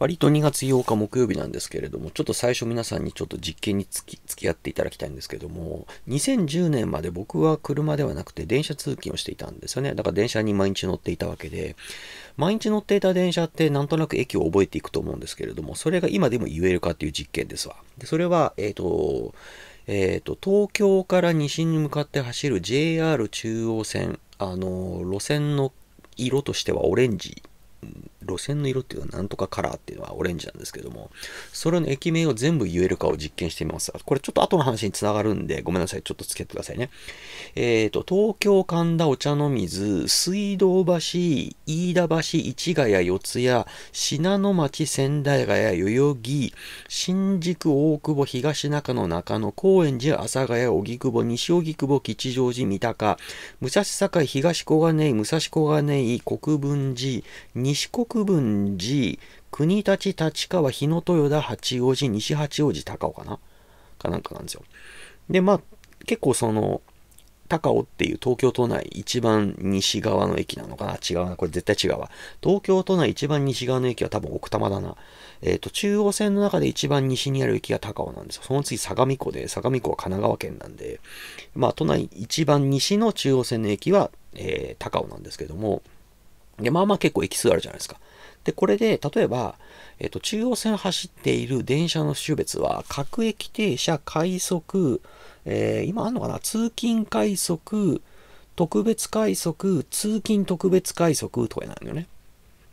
割と2月8日木曜日なんですけれども、ちょっと最初皆さんにちょっと実験につき付き合っていただきたいんですけども、2010年まで僕は車ではなくて電車通勤をしていたんですよね。だから電車に毎日乗っていたわけで、毎日乗っていた電車ってなんとなく駅を覚えていくと思うんですけれども、それが今でも言えるかっていう実験ですわ。でそれは、えっ、ー、と、えっ、ー、と、東京から西に向かって走る JR 中央線、あの、路線の色としてはオレンジ路線の色っていうのはなんとかカラーっていうのはオレンジなんですけども、それの駅名を全部言えるかを実験してみます。これちょっと後の話につながるんで、ごめんなさい。ちょっとつけてくださいね。えっ、ー、と、東京神田お茶の水、水道橋、飯田橋、市ヶ谷、四谷、信濃町、仙台ヶ谷、代々木、新宿、大久保、東中野、中野、高円寺、阿佐ヶ谷、荻窪、西荻窪、吉祥寺、三鷹、武蔵境、東小金井、武蔵小金井、国分寺、西国国分寺、国立立川、日野豊田、八王子、西八王子、高尾かなかなんかなんですよ。で、まあ、結構その、高尾っていう東京都内一番西側の駅なのかな違うな。これ絶対違うわ。東京都内一番西側の駅は多分奥多摩だな。えっ、ー、と、中央線の中で一番西にある駅が高尾なんですよ。その次相模湖で、相模湖は神奈川県なんで、まあ、都内一番西の中央線の駅は、えー、高尾なんですけども、で、まあまあ結構駅数あるじゃないですか。で、これで、例えば、えっと、中央線走っている電車の種別は、各駅停車、快速、えー、今あんのかな通勤快速、特別快速、通勤特別快速とかになんだよね。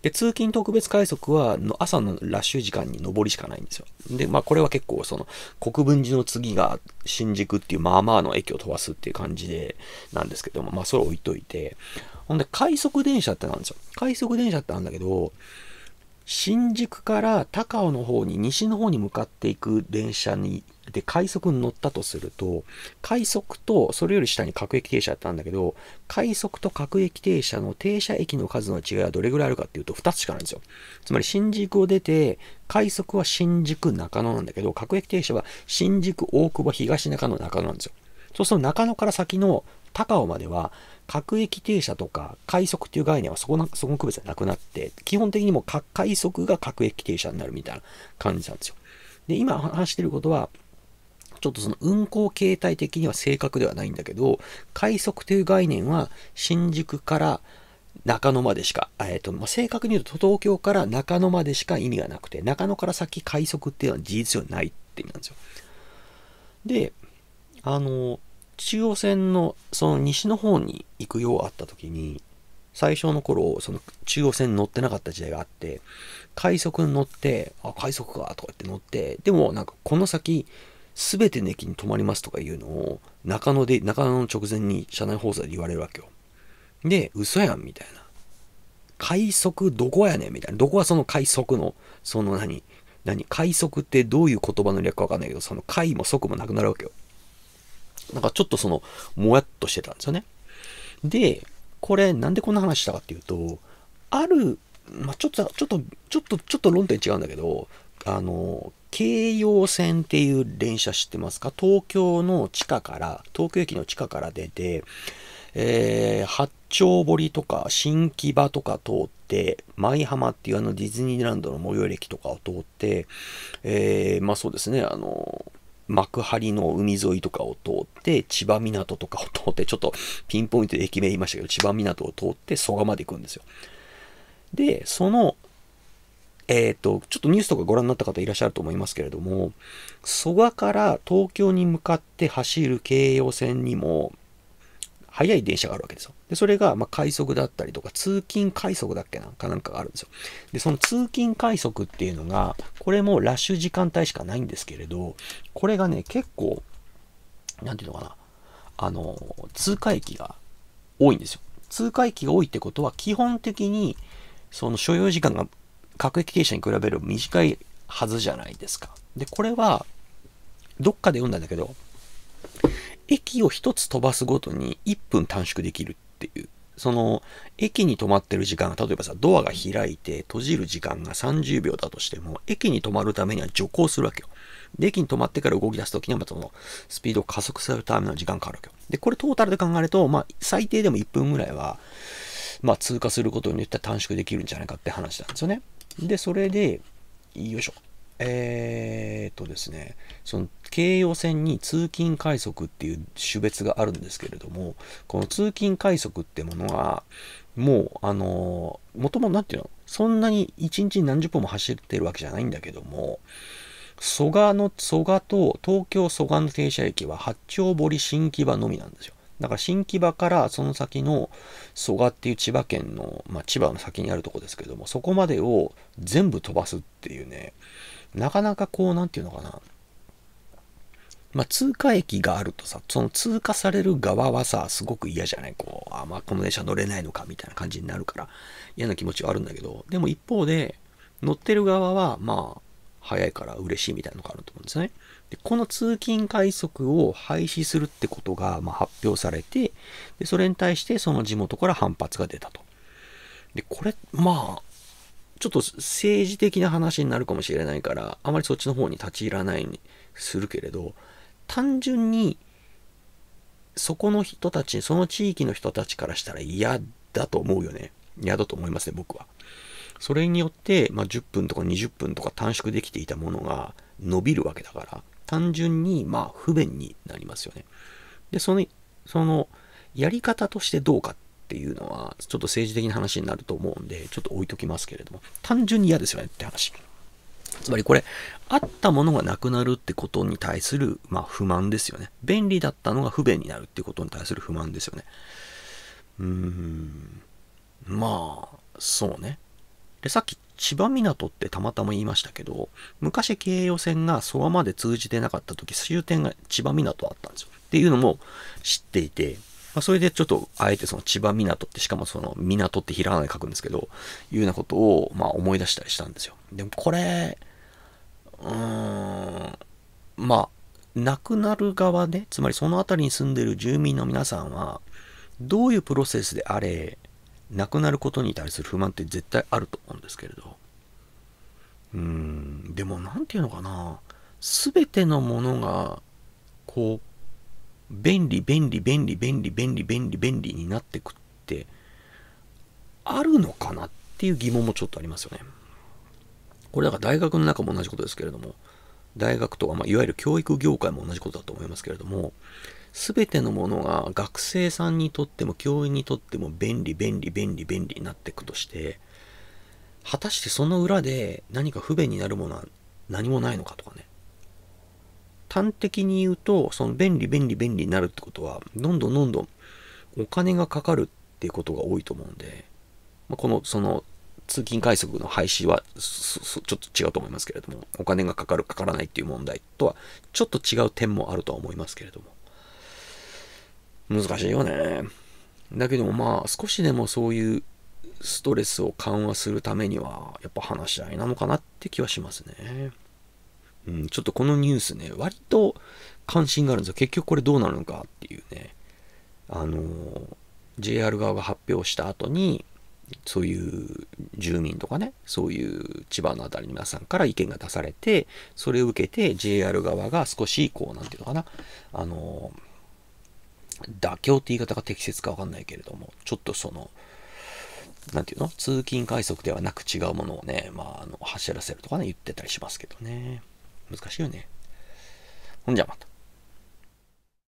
で、通勤特別快速はの朝のラッシュ時間に上りしかないんですよ。で、まあこれは結構その国分寺の次が新宿っていうまあまあの駅を飛ばすっていう感じでなんですけども、まあそれを置いといて、ほんで快速電車ってなんですよ。快速電車ってあるんだけど、新宿から高尾の方に西の方に向かっていく電車にで、快速に乗ったとすると、快速と、それより下に各駅停車だったんだけど、快速と各駅停車の停車駅の数の違いはどれぐらいあるかっていうと2つしかないんですよ。つまり新宿を出て、快速は新宿中野なんだけど、各駅停車は新宿大久保東中野中野なんですよ。そうすると中野から先の高尾までは、各駅停車とか快速っていう概念はそこの、そこの区別はなくなって、基本的にもう快速が各駅停車になるみたいな感じなんですよ。で、今話してることは、ちょっとその運行形態的には正確ではないんだけど、快速という概念は新宿から中野までしか、えっ、ー、と、まあ、正確に言うと東京から中野までしか意味がなくて、中野から先快速っていうのは事実上ないって意味なんですよ。で、あの、中央線のその西の方に行くようあった時に、最初の頃、その中央線に乗ってなかった時代があって、快速に乗って、あ、快速か、とか言って乗って、でもなんかこの先、全ての駅に止まりますとかいうのを、中野で、中野の直前に車内放送で言われるわけよ。で、嘘やん、みたいな。快速どこやねん、みたいな。どこはその快速の、その何、何、快速ってどういう言葉の略かわかんないけど、その快も速もなくなるわけよ。なんかちょっとその、もやっとしてたんですよね。で、これ、なんでこんな話したかっていうと、ある、まあ、ちょっと、ちょっと、ちょっと、ちょっと論点違うんだけど、あの、京葉線っていう電車知ってますか東京の地下から、東京駅の地下から出て、えー、八丁堀とか新木場とか通って、舞浜っていうあのディズニーランドの最寄り駅とかを通って、えー、まあそうですね、あの、幕張の海沿いとかを通って、千葉港とかを通って、ちょっとピンポイントで駅名言いましたけど、千葉港を通って蘇我まで行くんですよ。で、そのえっ、ー、と、ちょっとニュースとかご覧になった方いらっしゃると思いますけれども、蘇我から東京に向かって走る京葉線にも、速い電車があるわけですよ。で、それが、ま快速だったりとか、通勤快速だっけなかなんかがあるんですよ。で、その通勤快速っていうのが、これもラッシュ時間帯しかないんですけれど、これがね、結構、なんていうのかな、あの、通過駅が多いんですよ。通過駅が多いってことは、基本的に、その所要時間が各駅停車に比べる短いはずじゃないですか。で、これは、どっかで読んだんだけど、駅を1つ飛ばすごとに1分短縮できるっていう。その、駅に止まってる時間が、例えばさ、ドアが開いて閉じる時間が30秒だとしても、駅に止まるためには徐行するわけよ。で、駅に止まってから動き出すときには、その、スピードを加速するための時間かかるわけよ。で、これトータルで考えると、まあ、最低でも1分ぐらいは、まあ、通過することによって短縮できるんじゃないかって話なんですよね。で、それで、よいしょ。えー、っとですね、その京葉線に通勤快速っていう種別があるんですけれども、この通勤快速ってものは、もう、あの、もともなんていうの、そんなに1日に何十分も走ってるわけじゃないんだけども、蘇我の、蘇我と東京蘇我の停車駅は八丁堀新木場のみなんですよ。だから新木場からその先の蘇我っていう千葉県の、まあ、千葉の先にあるとこですけども、そこまでを全部飛ばすっていうね、なかなかこう、なんていうのかな。まあ、通過駅があるとさ、その通過される側はさ、すごく嫌じゃないこう、あ、まあ、この電車乗れないのかみたいな感じになるから、嫌な気持ちはあるんだけど、でも一方で、乗ってる側は、まあ、早いから嬉しいみたいなのがあると思うんですね。でこの通勤快速を廃止するってことがま発表されてで、それに対してその地元から反発が出たと。で、これ、まあ、ちょっと政治的な話になるかもしれないから、あまりそっちの方に立ち入らないようにするけれど、単純に、そこの人たち、その地域の人たちからしたら嫌だと思うよね。嫌だと思いますね、僕は。それによって、まあ、10分とか20分とか短縮できていたものが伸びるわけだから、単純に、まあ、不便になりますよね。で、その、その、やり方としてどうかっていうのは、ちょっと政治的な話になると思うんで、ちょっと置いときますけれども、単純に嫌ですよねって話。つまりこれ、あったものがなくなるってことに対する、まあ、不満ですよね。便利だったのが不便になるってことに対する不満ですよね。うーん。まあ、そうね。で、さっき千葉港ってたまたま言いましたけど、昔京葉線が蘇訪まで通じてなかった時、終点が千葉港あったんですよ。っていうのも知っていて、まあ、それでちょっと、あえてその千葉港って、しかもその港って平仮名で書くんですけど、いうようなことを、まあ思い出したりしたんですよ。でもこれ、うーん、まあ、亡くなる側ね、つまりその辺りに住んでいる住民の皆さんは、どういうプロセスであれ、なくなることに対する不満って絶対あると思うんですけれどうーんでも何て言うのかな全てのものがこう便利便利便利便利便利便利便利になってくってあるのかなっていう疑問もちょっとありますよね。これだから大学の中も同じことですけれども大学とか、まあ、いわゆる教育業界も同じことだと思いますけれども全てのものが学生さんにとっても教員にとっても便利便利便利便利になっていくとして果たしてその裏で何か不便になるものは何もないのかとかね端的に言うとその便利便利便利になるってことはどんどんどんどんお金がかかるっていうことが多いと思うんで、まこのその通勤快速の廃止はちょっと違うと思いますけれどもお金がかかるかからないっていう問題とはちょっと違う点もあるとは思いますけれども難しいよね。だけどもまあ少しでもそういうストレスを緩和するためにはやっぱ話し合いなのかなって気はしますね。うん、ちょっとこのニュースね、割と関心があるんですよ。結局これどうなるのかっていうね。あの、JR 側が発表した後に、そういう住民とかね、そういう千葉の辺りの皆さんから意見が出されて、それを受けて JR 側が少しこう、なんていうのかな、あの、妥協って言い方が適切かわかんないけれども、ちょっとその、なんていうの通勤快速ではなく違うものをね、まあ、あの走らせるとかね、言ってたりしますけどね。難しいよね。ほんじゃまた。